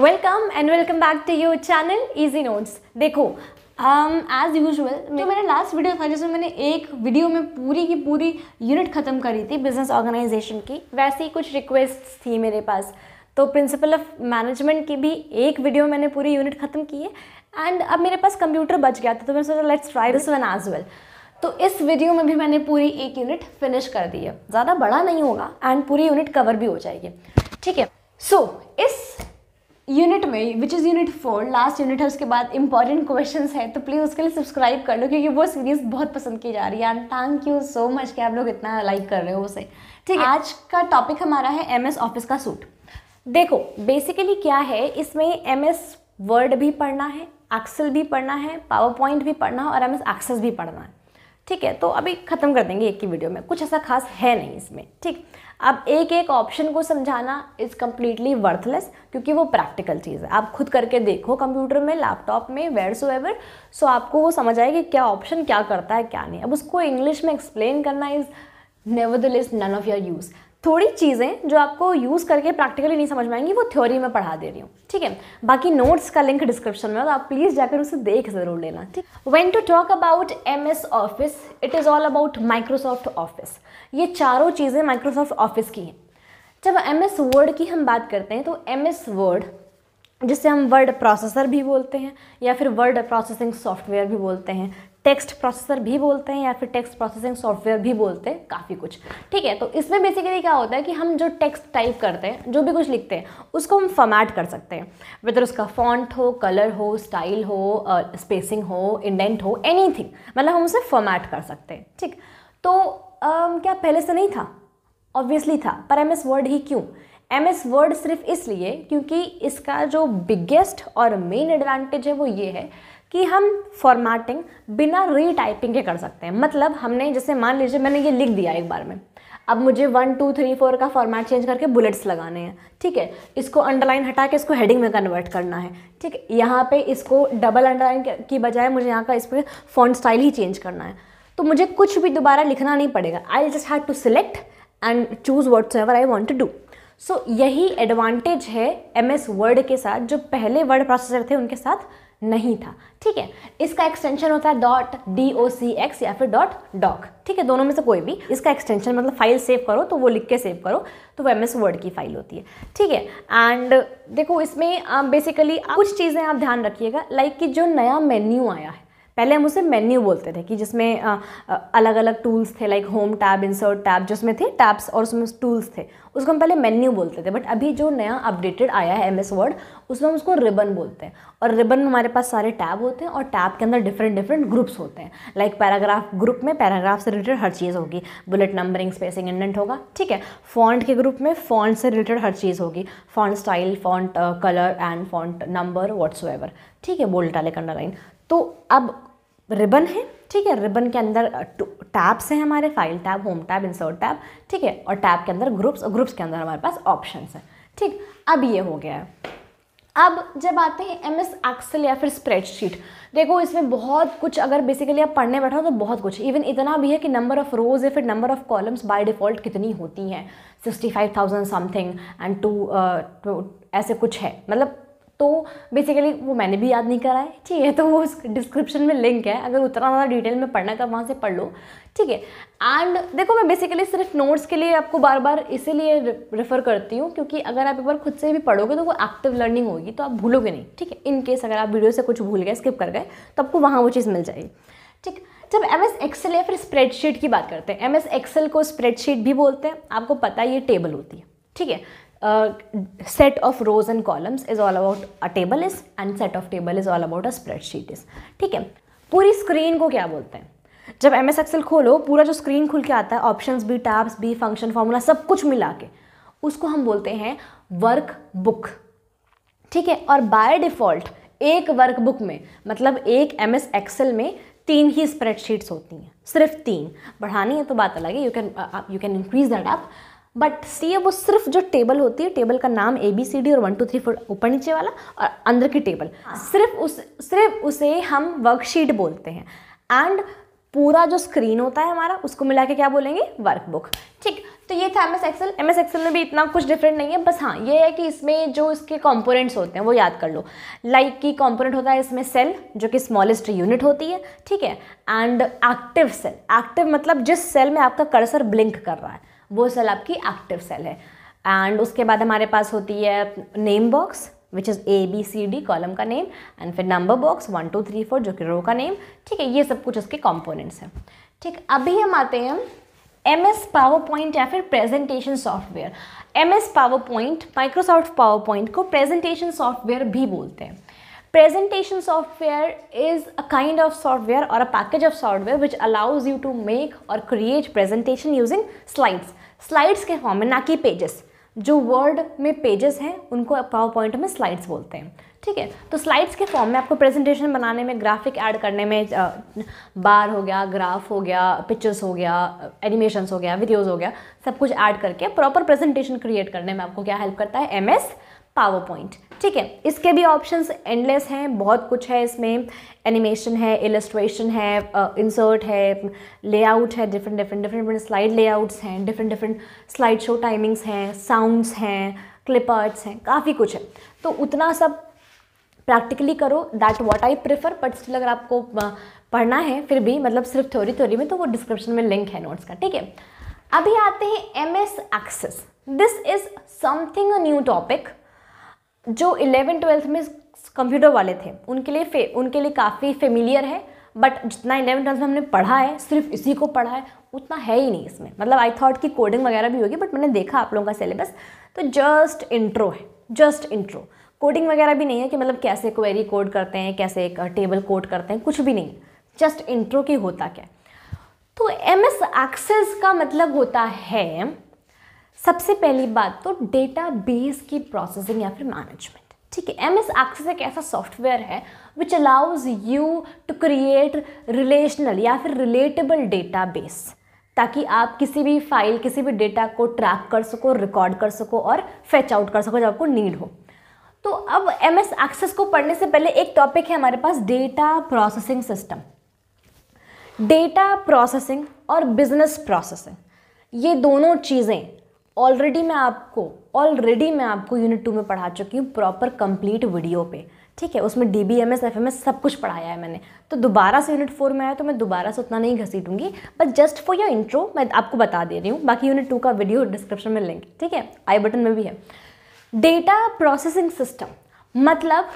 Welcome and welcome back to your channel easy notes देखो as um, usual जो तो मेरा लास्ट वीडियो था जिसमें मैंने एक वीडियो में पूरी की पूरी यूनिट ख़त्म करी थी बिजनेस ऑर्गेनाइजेशन की वैसे ही कुछ रिक्वेस्ट थी मेरे पास तो प्रिंसिपल ऑफ मैनेजमेंट की भी एक वीडियो मैंने पूरी यूनिट ख़त्म की है एंड अब मेरे पास कंप्यूटर बच गया था तो मैंने सोचा let's try this one as well तो इस वीडियो में भी मैंने पूरी एक यूनिट फिनिश कर दी है ज़्यादा बड़ा नहीं होगा एंड पूरी यूनिट कवर भी हो जाएगी ठीक है सो so, इस यूनिट में which is unit four last unit है उसके बाद इंपॉर्टेंट क्वेश्चन है तो प्लीज़ उसके लिए सब्सक्राइब कर लो क्योंकि वो सीरीज़ बहुत पसंद की जा रही है and thank you so much कि आप लोग इतना लाइक कर रहे हो उसे ठीक है आज का टॉपिक हमारा है एम एस ऑफिस का सूट देखो बेसिकली क्या है इसमें एम एस वर्ड भी पढ़ना है एक्सेल भी पढ़ना है पावर पॉइंट भी पढ़ना है और एम एस एक्सेस भी पढ़ना है ठीक है तो अभी ख़त्म कर देंगे एक की वीडियो में कुछ ऐसा खास है नहीं इसमें ठीक अब एक एक ऑप्शन को समझाना इज़ कम्प्लीटली वर्थलेस क्योंकि वो प्रैक्टिकल चीज़ है आप खुद करके देखो कंप्यूटर में लैपटॉप में वेयर सो एवर सो आपको वो समझ आए कि क्या ऑप्शन क्या करता है क्या नहीं अब उसको इंग्लिश में एक्सप्लेन करना is nevertheless none of your use थोड़ी चीज़ें जो आपको यूज़ करके प्रैक्टिकली नहीं समझ में आएंगी वो थ्योरी में पढ़ा दे रही हूँ ठीक है बाकी नोट्स का लिंक डिस्क्रिप्शन में तो आप प्लीज़ जाकर उसे देख ज़रूर लेना ठीक when to talk about M S office it is all about Microsoft office ये चारों चीज़ें माइक्रोसॉफ्ट ऑफिस की हैं जब एम एस वर्ड की हम बात करते हैं तो एम एस वर्ड जिसे हम वर्ड प्रोसेसर भी बोलते हैं या फिर वर्ड प्रोसेसिंग सॉफ्टवेयर भी बोलते हैं टेक्स्ट प्रोसेसर भी बोलते हैं या फिर टेक्स्ट प्रोसेसिंग सॉफ्टवेयर भी बोलते हैं काफ़ी कुछ ठीक है तो इसमें बेसिकली क्या होता है कि हम जो टेक्स्ट टाइप करते हैं जो भी कुछ लिखते हैं उसको हम फॉर्मेट कर सकते हैं वेदर उसका फॉन्ट हो कलर हो स्टाइल हो स्पेसिंग uh, हो इंडेंट हो एनी मतलब हम उसे फॉर्मेट कर सकते हैं ठीक तो uh, क्या पहले से नहीं था ऑब्वियसली था पर एम एस वर्ड ही क्यों एम एस वर्ड सिर्फ इसलिए क्योंकि इसका जो बिगेस्ट और मेन एडवांटेज है वो ये है कि हम फॉर्मेटिंग बिना रीटाइपिंग के कर सकते हैं मतलब हमने जैसे मान लीजिए मैंने ये लिख दिया एक बार में अब मुझे वन टू थ्री फोर का फॉर्मेट चेंज करके बुलेट्स लगाने हैं ठीक है इसको अंडरलाइन हटा के इसको हेडिंग में कन्वर्ट करना है ठीक है यहाँ पे इसको डबल अंडरलाइन की बजाय मुझे यहाँ का इस पर फोन स्टाइल ही चेंज करना है तो मुझे कुछ भी दोबारा लिखना नहीं पड़ेगा I just have to select and choose whatever I want to do so यही एडवांटेज है एम एस वर्ड के साथ जो पहले वर्ड प्रोसेसर थे उनके साथ नहीं था ठीक है इसका एक्सटेंशन होता है dot D O C X या फिर डॉट डॉक ठीक है दोनों में से कोई भी इसका एक्सटेंशन मतलब फाइल सेव करो तो वो लिख के सेव करो तो वो एम एस वर्ड की फाइल होती है ठीक है एंड देखो इसमें बेसिकली कुछ चीज़ें आप ध्यान रखिएगा लाइक like कि जो नया मेन्यू आया है पहले हम उसे मेन्यू बोलते थे कि जिसमें अलग अलग टूल्स थे like home tab insert tab जिसमें थे टैब्स और उसमें टूल्स थे उसको हम पहले मेन्यू बोलते थे बट अभी जो नया अपडेटेड आया है एम एस वर्ड उसमें हम उसको रिबन बोलते हैं और रिबन में हमारे पास सारे टैब होते हैं और टैब के अंदर डिफरेंट डिफरेंट ग्रुप्स होते हैं लाइक पैराग्राफ ग्रुप में पैराग्राफ से रिलेटेड हर चीज़ होगी बुलेट नंबरिंग स्पेसिंग इंडेंट होगा ठीक है फॉन्ट के ग्रुप में फॉन्ट से रिलेटेड हर चीज़ होगी font style font colour and font number what's ठीक है बोल्ट डाले अंडरलाइन तो अब रिबन है ठीक है रिबन के अंदर टैब्स हैं हमारे file tab home tab insert tab ठीक है और टैब के अंदर ग्रुप्स और ग्रुप्स के अंदर हमारे पास ऑप्शन है ठीक अब ये हो गया है अब जब आते हैं एम एस एक्सल या फिर स्प्रेडशीट देखो इसमें बहुत कुछ अगर बेसिकली आप पढ़ने बैठो तो बहुत कुछ इवन इतना भी है कि नंबर ऑफ़ रोज या फिर number of columns by default कितनी होती हैं sixty five thousand something and two ऐसे कुछ है मतलब तो बेसिकली वो मैंने भी याद नहीं करा है ठीक है तो वो डिस्क्रिप्शन में लिंक है अगर उतना ज़्यादा डिटेल में पढ़ना है तो वहाँ से पढ़ लो ठीक है एंड देखो मैं बेसिकली सिर्फ नोट्स के लिए आपको बार बार इसीलिए रेफ़र करती हूँ क्योंकि अगर आप एक बार खुद से भी पढ़ोगे तो वो एक्टिव लर्निंग होगी तो आप भूलोगे नहीं ठीक है इनकेस अगर आप वीडियो से कुछ भूल गए स्किप कर गए तो आपको वहाँ वो चीज़ मिल जाएगी ठीक जब एम एस एक्सेल या फिर स्प्रेडशीट की बात करते हैं एम एस एक्सेल को स्प्रेडशीट भी बोलते हैं आपको पता है ये टेबल होती है ठीक है set of rows and columns is all about about a table is and set of table is all about a spreadsheet ठीक है पूरी स्क्रीन को क्या बोलते हैं जब एम एस एक्सेल खोलो पूरा जो स्क्रीन खुल के आता है ऑप्शन भी टैब्स भी फंक्शन फार्मूला सब कुछ मिला के उसको हम बोलते हैं वर्क बुक ठीक है और बाय डिफ़ॉल्ट एक वर्क बुक में मतलब एक एम एस एक्सेल में तीन ही स्प्रेडशीट्स होती हैं सिर्फ तीन बढ़ानी है तो बात अलग है you can you can increase that up but see वो सिर्फ जो टेबल होती है टेबल का नाम ए बी सी डी और वन टू थ्री फोर ऊपर नीचे वाला और अंदर की टेबल हाँ। सिर्फ उस सिर्फ उसे हम वर्कशीट बोलते हैं एंड पूरा जो स्क्रीन होता है हमारा उसको मिला के क्या बोलेंगे वर्कबुक ठीक तो ये था M S excel M S excel में भी इतना कुछ डिफरेंट नहीं है बस हाँ ये है कि इसमें जो इसके कंपोनेंट्स होते हैं वो याद कर लो लाइक like की कंपोनेंट होता है इसमें सेल जो कि स्मॉलेस्ट यूनिट होती है ठीक है एंड एक्टिव सेल एक्टिव मतलब जिस सेल में आपका कर्सर ब्लिंक कर रहा है वो सेल आपकी एक्टिव सेल है एंड उसके बाद हमारे पास होती है name box which is A B C D column का नेम एंड फिर number box one two three four जो कि रो का नेम ठीक है ये सब कुछ उसके कॉम्पोनेंट्स हैं ठीक अभी हम आते हैं एम एस पावर पॉइंट या फिर presentation software M S PowerPoint Microsoft PowerPoint को प्रेजेंटेशन सॉफ्टवेयर भी बोलते हैं presentation software is a kind of software और a package of software which allows you to make और create presentation using slides slides के form में ना कि पेजेस जो वर्ड में पेजेस हैं उनको पावर पॉइंट में स्लाइड्स बोलते हैं ठीक है तो स्लाइड्स के फॉर्म में आपको प्रेजेंटेशन बनाने में ग्राफिक ऐड करने में बार हो गया ग्राफ हो गया पिक्चर्स हो गया एनिमेशंस हो गया वीडियोस हो गया सब कुछ ऐड करके प्रॉपर प्रेजेंटेशन क्रिएट करने में आपको क्या हेल्प करता है एम एस पावर पॉइंट ठीक है इसके भी ऑप्शंस एंडलेस हैं बहुत कुछ है इसमें एनिमेशन है इलस्ट्रेशन है इंसर्ट uh, है लेआउट है different different different different slide layouts हैं different different slide show timings हैं साउंड्स हैं क्लिप आर्ट्स हैं काफ़ी कुछ है तो उतना सब प्रैक्टिकली करो that what I prefer but still अगर आपको पढ़ना है फिर भी मतलब सिर्फ थ्योरी थ्योरी में तो वो डिस्क्रिप्शन में लिंक है नोट्स का ठीक है अभी आते हैं M S access this is something a new topic जो इलेवन ट्वेल्थ में कंप्यूटर वाले थे उनके लिए फे उनके लिए काफ़ी फेमिलियर है बट जितना इलेवन ट्वेल्थ में हमने पढ़ा है सिर्फ इसी को पढ़ा है उतना है ही नहीं इसमें मतलब आई थॉट कि कोडिंग वगैरह भी होगी बट मैंने देखा आप लोगों का सिलेबस तो जस्ट इंट्रो है जस्ट इंट्रो कोडिंग वगैरह भी नहीं है कि मतलब कैसे क्वेरी कोड करते हैं कैसे एक टेबल कोड करते हैं कुछ भी नहीं जस्ट इंट्रो की होता क्या तो एम एस एक्सेस का मतलब होता है सबसे पहली बात तो डेटा बेस की प्रोसेसिंग या फिर मैनेजमेंट ठीक है एम एस एक्सेस एक ऐसा सॉफ्टवेयर है which allows you to create relational या फिर रिलेटेबल डेटा बेस ताकि आप किसी भी फाइल किसी भी डेटा को ट्रैक कर सको रिकॉर्ड कर सको और फेच आउट कर सको जब आपको नीड हो तो अब एम एस एक्सेस को पढ़ने से पहले एक टॉपिक है हमारे पास data processing system data processing और बिजनेस प्रोसेसिंग ये दोनों चीज़ें ऑलरेडी मैं आपको ऑलरेडी मैं आपको यूनिट टू में पढ़ा चुकी हूँ प्रॉपर कंप्लीट वीडियो पे ठीक है उसमें D B M S F M S सब कुछ पढ़ाया है मैंने तो दोबारा से यूनिट फोर में आया तो मैं दोबारा से उतना नहीं घसीटूंगी but just for your intro मैं आपको बता दे रही हूँ बाकी यूनिट टू का वीडियो डिस्क्रिप्शन में लिंक ठीक है आई बटन में भी है डेटा प्रोसेसिंग सिस्टम मतलब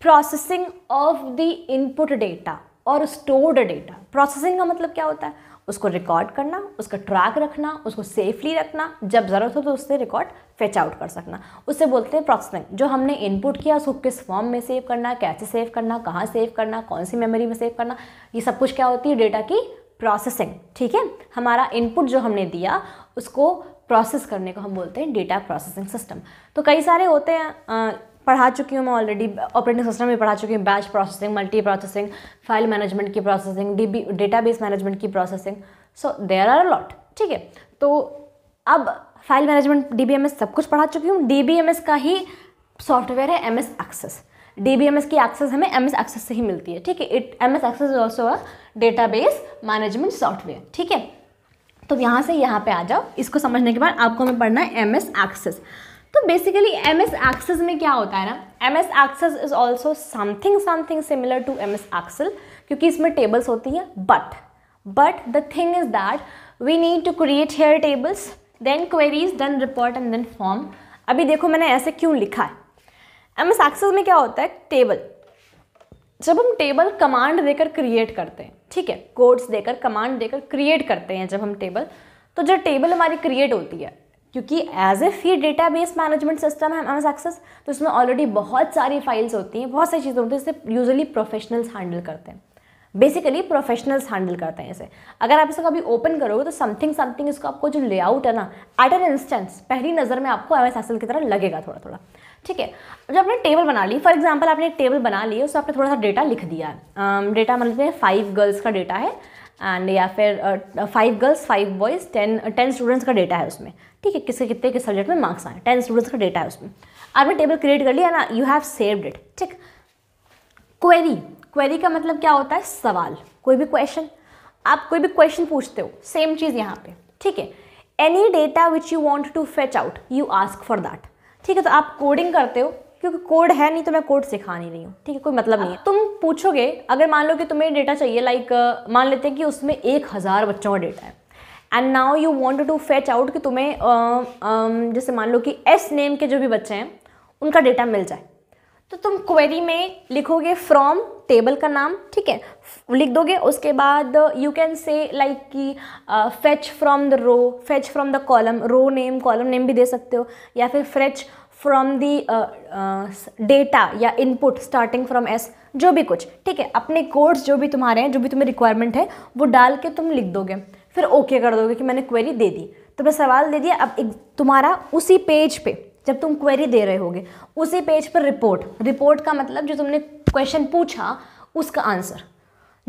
processing of the input data और स्टोर्ड डेटा प्रोसेसिंग का मतलब क्या होता है उसको रिकॉर्ड करना उसका ट्रैक रखना उसको सेफली रखना जब ज़रूरत हो तो उससे रिकॉर्ड फेच आउट कर सकना उससे बोलते हैं प्रोसेसिंग जो हमने इनपुट किया उसको किस फॉर्म में सेव करना कैसे सेव करना कहाँ सेव करना कौन सी मेमोरी में सेव करना ये सब कुछ क्या होती है डेटा की प्रोसेसिंग ठीक है हमारा इनपुट जो हमने दिया उसको प्रोसेस करने को हम बोलते हैं डेटा प्रोसेसिंग सिस्टम तो कई सारे होते हैं पढ़ा चुकी हूँ मैं ऑलरेडी ऑपरेटिंग सिस्टम भी पढ़ा चुकी हूँ batch processing multi processing file management की प्रोसेसिंग डी डेटाबेस मैनेजमेंट की processing so there are lot ठीक है तो अब फाइल मैनेजमेंट डी सब कुछ पढ़ा चुकी हूँ डी का ही सॉफ्टवेयर है एम एस एक्सेस डी की एक्सेस हमें एम एस एक्सेस से ही मिलती है ठीक है it M S access is also a data management software ठीक है तो यहाँ से यहाँ पे आ जाओ इसको समझने के बाद आपको हमें पढ़ना है एम एस एक्सेस तो बेसिकली एम एस एक्सेस में क्या होता है ना M S access is also something something similar to M S excel क्योंकि इसमें टेबल्स होती हैं but but the thing is that we need to create here tables then queries then report and then form अभी देखो मैंने ऐसे क्यों लिखा है एम एस एक्सेस में क्या होता है टेबल जब हम टेबल कमांड देकर क्रिएट करते हैं ठीक है कोड्स देकर कमांड देकर क्रिएट करते हैं जब हम टेबल तो जब टेबल हमारी क्रिएट होती है क्योंकि एज ए फी डेटा बेस मैनेजमेंट सिस्टम है एम एक्सेस तो इसमें ऑलरेडी बहुत सारी फाइल्स होती हैं बहुत सारी चीज़ें होती हैं जिससे यूजली प्रोफेशनल्स हैंडल करते हैं बेसिकली प्रोफेशनल्स हैंडल करते हैं इसे अगर आप इसे कभी ओपन करोगे तो समथिंग समथिंग इसको आपको जो लेआउट है ना एट एन इंस्टेंस पहली नज़र में आपको एम एस एक्सेल की तरह लगेगा थोड़ा थोड़ा ठीक है जब आपने टेबल बना ली फॉर एग्जाम्पल आपने टेबल बना ली उसमें आपने थोड़ा सा डेटा लिख दिया मतलब है डेटा मतलब फाइव गर्ल्स का डेटा है एंड या फिर five girls five boys ten ten students का डेटा है उसमें ठीक है किसके कितने किस सब्जेक्ट में मार्क्स आए टेन स्टूडेंट्स का डेटा है उसमें आपने टेबल क्रिएट कर लिया ना यू हैव सेव्ड इट ठीक क्वेरी क्वेरी का मतलब क्या होता है सवाल कोई भी क्वेश्चन आप कोई भी क्वेश्चन पूछते हो सेम चीज़ यहाँ पे ठीक है any data which you want to fetch out you ask for that ठीक है तो आप कोडिंग करते हो क्योंकि कोड है नहीं तो मैं कोड सिखा नहीं रही हूँ ठीक है कोई मतलब नहीं है तुम पूछोगे अगर मान लो कि तुम्हें डेटा चाहिए लाइक मान लेते हैं कि उसमें एक हज़ार बच्चों का डेटा है and now you want to fetch out कि तुम्हें जैसे मान लो कि एस नेम के जो भी बच्चे हैं उनका डेटा मिल जाए तो तुम क्वेरी में लिखोगे फ्रॉम टेबल का नाम ठीक है लिख दोगे उसके बाद यू कैन से लाइक कि fetch from the row fetch from the column row name column name भी दे सकते हो या फिर फ्रेच फ्रॉम दी डेटा या इनपुट स्टार्टिंग फ्रॉम एस जो भी कुछ ठीक है अपने कोड्स जो भी तुम्हारे हैं जो भी तुम्हें रिक्वायरमेंट है वो डाल के तुम लिख दोगे फिर ओके okay कर दोगे कि मैंने क्वेरी दे दी तुम्हें तो सवाल दे दिया अब तुम्हारा उसी पेज पे जब तुम क्वेरी दे रहे होगे उसी पेज पर रिपोर्ट रिपोर्ट का मतलब जो तुमने क्वेश्चन पूछा उसका आंसर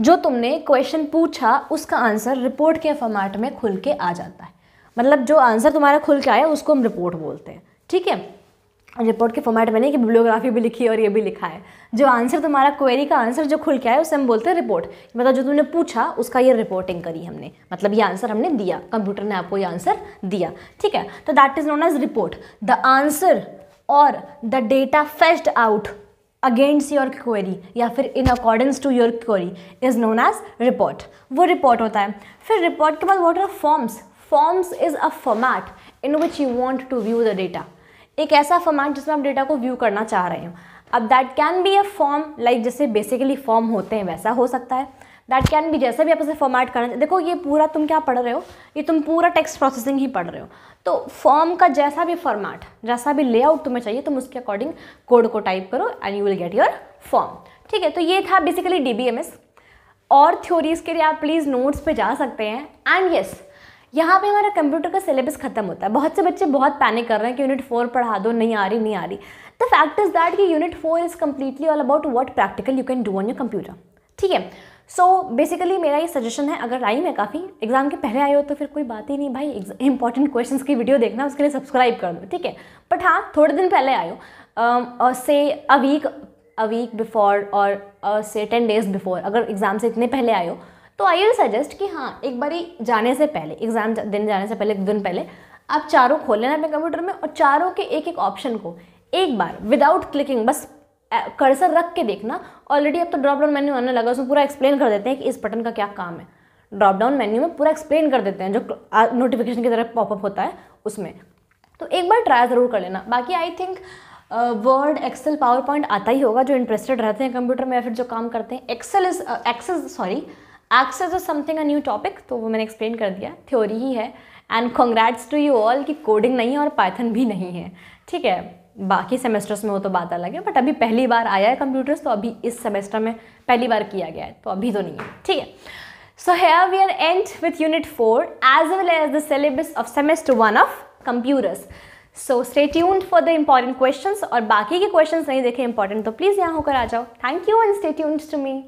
जो तुमने क्वेश्चन पूछा उसका आंसर रिपोर्ट के फॉर्मेट में खुल के आ जाता है मतलब जो आंसर तुम्हारा खुल के आया उसको हम रिपोर्ट बोलते हैं ठीक है रिपोर्ट के फॉर्मेट में नहीं कि बिब्लियोग्राफी भी लिखी और ये भी लिखा है जो आंसर तुम्हारा क्वेरी का आंसर जो खुल के आया उसे हम बोलते हैं रिपोर्ट मतलब जो तुमने पूछा उसका ये रिपोर्टिंग करी हमने मतलब ये आंसर हमने दिया कंप्यूटर ने आपको ये आंसर दिया ठीक है तो that is known as report the answer और the data fetched out against your query या फिर in accordance to your query is known as report वो रिपोर्ट होता है फिर रिपोर्ट के बाद what are forms forms is a format in which you want to view the data एक ऐसा फॉर्मेट जिसमें आप डेटा को व्यू करना चाह रहे हो अब that can be a form like जैसे बेसिकली फॉर्म होते हैं वैसा हो सकता है दैट कैन भी जैसा भी आप उसे फॉर्मेट करना देखो ये पूरा तुम क्या पढ़ रहे हो ये तुम पूरा टेक्स्ट प्रोसेसिंग ही पढ़ रहे हो तो फॉर्म का जैसा भी फॉर्मेट जैसा भी लेआउट तुम्हें चाहिए तुम उसके अकॉर्डिंग कोड को टाइप करो and you will get your form ठीक है तो ये था बेसिकली डी और थ्योरीज़ के लिए आप प्लीज़ नोट्स पे जा सकते हैं एंड येस yes, यहाँ पे हमारा कंप्यूटर का सिलेबस खत्म होता है बहुत से बच्चे बहुत पैनिक कर रहे हैं कि यूनिट फोर पढ़ा दो नहीं आ रही नहीं आ रही द फैक्ट इज़ दैट कि unit four is completely all about what practical you can do on your computer ठीक है सो so, बेसिकली मेरा ये सजेशन है अगर टाइम है काफ़ी एग्जाम के पहले आए हो तो फिर कोई बात ही नहीं भाई इंपॉर्टेंट क्वेश्चन की वीडियो देखना उसके लिए सब्सक्राइब कर दो ठीक है बट हाँ थोड़े दिन पहले आयो से um, a week a week before और से टेन डेज बिफोर अगर एग्ज़ाम से इतने पहले आयो तो आई विल सजेस्ट कि हाँ एक बारी जाने से पहले एग्ज़ाम दिन जाने से पहले एक दिन पहले आप चारों खोल लेना अपने कंप्यूटर में और चारों के एक एक ऑप्शन को एक बार विदाउट क्लिकिंग बस कर्सर रख के देखना ऑलरेडी अब तो ड्रॉप डाउन मेन्यू आने लगा उसमें पूरा एक्सप्लेन कर देते हैं कि इस बटन का क्या काम है ड्रॉप डाउन मेन्यू में पूरा एक्सप्लेन कर देते हैं जो नोटिफिकेशन की तरह पॉपअप होता है उसमें तो एक बार ट्राई ज़रूर कर लेना बाकी I think word excel PowerPoint आता ही होगा जो इंटरेस्टेड रहते हैं कंप्यूटर में या फिर जो काम करते हैं excel is access sorry access of something a new topic तो वो मैंने एक्सप्लेन कर दिया थ्योरी ही है and congrats to you all कि कोडिंग नहीं है और पाइथन भी नहीं है ठीक है बाकी सेमेस्टर्स में वो तो बात अलग है बट अभी पहली बार आया है कंप्यूटर्स तो अभी इस सेमेस्टर में पहली बार किया गया है तो अभी तो नहीं है ठीक है so here we are end with unit four as well as the syllabus of semester one of computers so stay tuned for the important question और बाकी के क्वेश्चन नहीं देखे इंपॉर्टेंट तो प्लीज़ यहाँ होकर आ जाओ thank you and stay tuned to me